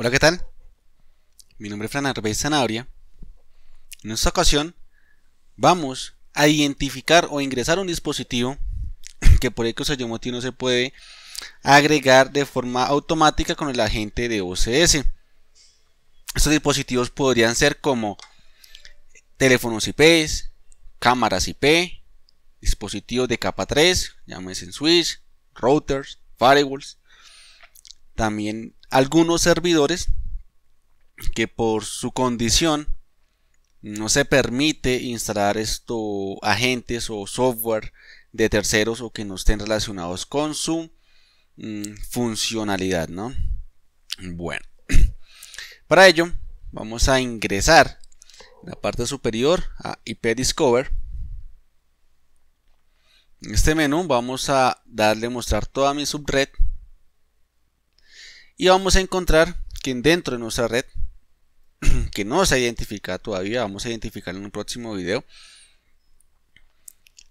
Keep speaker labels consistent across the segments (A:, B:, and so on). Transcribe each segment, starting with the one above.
A: Hola, ¿qué tal? Mi nombre es Fran Arbez Zanabria. En esta ocasión vamos a identificar o ingresar un dispositivo que por el o Y no se puede agregar de forma automática con el agente de OCS. Estos dispositivos podrían ser como teléfonos IP, cámaras IP, dispositivos de capa 3, llámese en switch, routers, firewalls, también algunos servidores que por su condición no se permite instalar estos agentes o software de terceros o que no estén relacionados con su mm, funcionalidad, ¿no? Bueno, para ello vamos a ingresar en la parte superior a IP Discover. En este menú vamos a darle mostrar toda mi subred y vamos a encontrar que dentro de nuestra red que no se ha identificado todavía, vamos a identificar en un próximo video.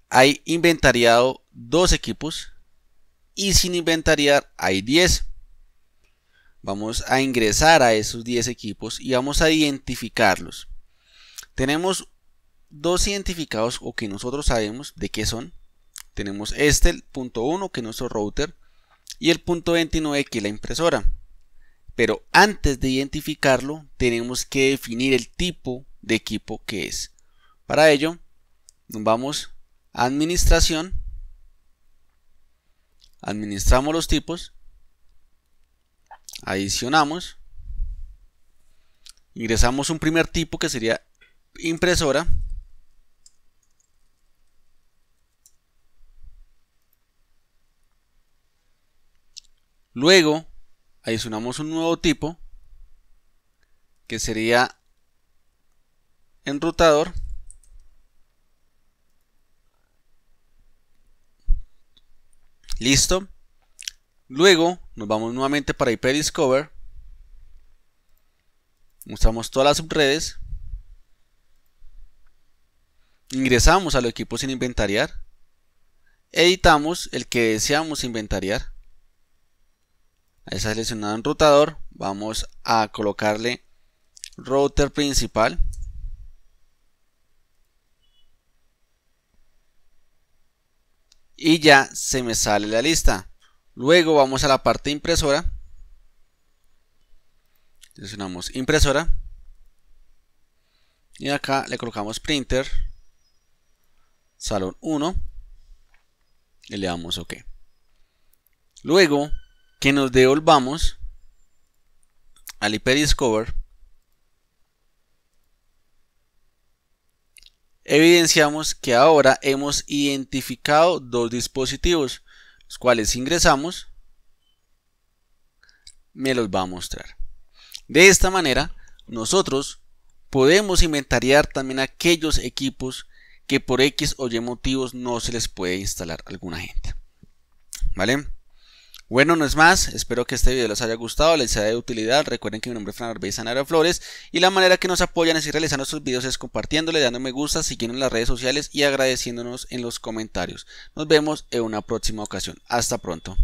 A: Hay inventariado dos equipos y sin inventariar hay 10. Vamos a ingresar a esos 10 equipos y vamos a identificarlos. Tenemos dos identificados o que nosotros sabemos de qué son. Tenemos este, el punto 1, que es nuestro router, y el punto 29, que es la impresora. Pero antes de identificarlo, tenemos que definir el tipo de equipo que es. Para ello, nos vamos a Administración. Administramos los tipos. Adicionamos. Ingresamos un primer tipo que sería impresora. Luego adicionamos un nuevo tipo que sería enrutador listo luego nos vamos nuevamente para IP Discover mostramos todas las subredes ingresamos al equipo sin inventariar editamos el que deseamos inventariar está seleccionado en rotador vamos a colocarle router principal y ya se me sale la lista luego vamos a la parte impresora seleccionamos impresora y acá le colocamos printer salón 1 y le damos ok luego que nos devolvamos al IP Discover, evidenciamos que ahora hemos identificado dos dispositivos, los cuales ingresamos, me los va a mostrar. De esta manera, nosotros podemos inventariar también aquellos equipos que por X o Y motivos no se les puede instalar alguna gente. ¿Vale? Bueno, no es más, espero que este video les haya gustado, les sea de utilidad, recuerden que mi nombre es Fran Arbey Sanara Flores y la manera que nos apoyan es ir realizando estos videos es compartiéndole, dándome me gusta, siguiendo en las redes sociales y agradeciéndonos en los comentarios. Nos vemos en una próxima ocasión, hasta pronto.